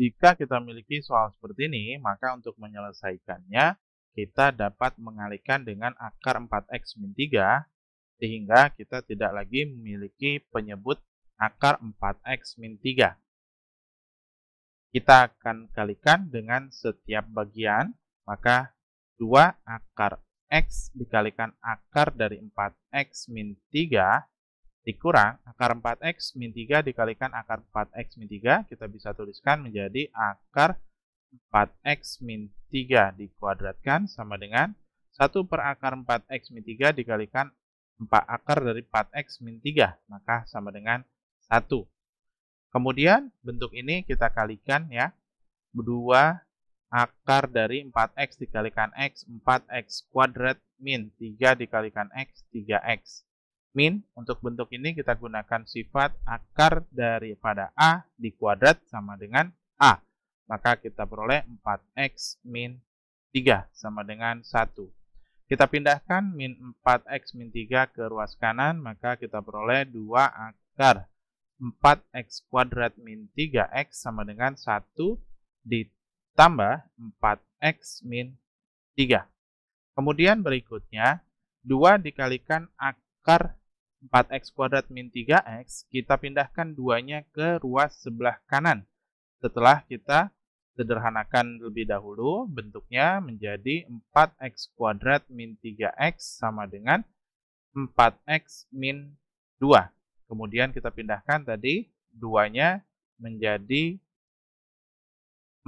Jika kita memiliki soal seperti ini, maka untuk menyelesaikannya, kita dapat mengalihkan dengan akar 4x 3, sehingga kita tidak lagi memiliki penyebut akar 4x 3. Kita akan kalikan dengan setiap bagian, maka 2 akar x dikalikan akar dari 4x 3 dikurang akar 4x min 3 dikalikan akar 4x min 3 kita bisa tuliskan menjadi akar 4x min 3 dikuadratkan sama dengan 1 per akar 4x min 3 dikalikan 4 akar dari 4x min 3 maka sama dengan 1 kemudian bentuk ini kita kalikan ya 2 akar dari 4x dikalikan x 4x kuadrat min 3 dikalikan x 3x min untuk bentuk ini kita gunakan sifat akar daripada A dikuadrat sama dengan A. Maka kita peroleh 4x min 3 sama dengan 1. Kita pindahkan min 4x min 3 ke ruas kanan, maka kita peroleh 2 akar 4x kuadrat min 3x sama dengan 1 ditambah 4x min 3. Kemudian berikutnya, 2 dikalikan akar 4x kuadrat min 3x, kita pindahkan duanya ke ruas sebelah kanan. Setelah kita sederhanakan lebih dahulu, bentuknya menjadi 4x kuadrat min 3x sama dengan 4x min 2. Kemudian kita pindahkan tadi duanya menjadi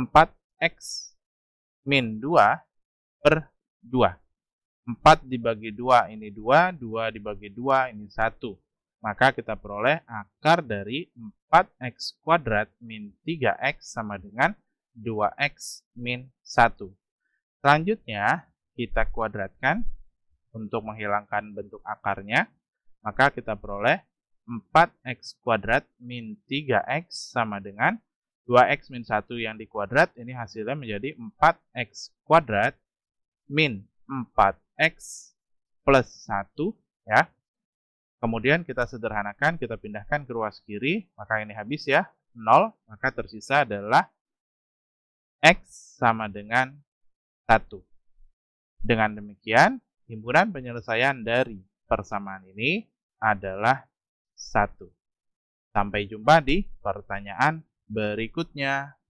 4x min 2 per 2. 4 dibagi 2 ini 2, 2 dibagi 2 ini 1. Maka kita peroleh akar dari 4x kuadrat min 3x sama dengan 2x min 1. Selanjutnya, kita kuadratkan untuk menghilangkan bentuk akarnya. Maka kita peroleh 4x kuadrat min 3x sama dengan 2x min 1 yang dikuadrat. Ini hasilnya menjadi 4x kuadrat min 4 X plus 1 ya. Kemudian kita sederhanakan, kita pindahkan ke ruas kiri, maka ini habis ya, 0, maka tersisa adalah X sama dengan 1. Dengan demikian, himpunan penyelesaian dari persamaan ini adalah 1. Sampai jumpa di pertanyaan berikutnya.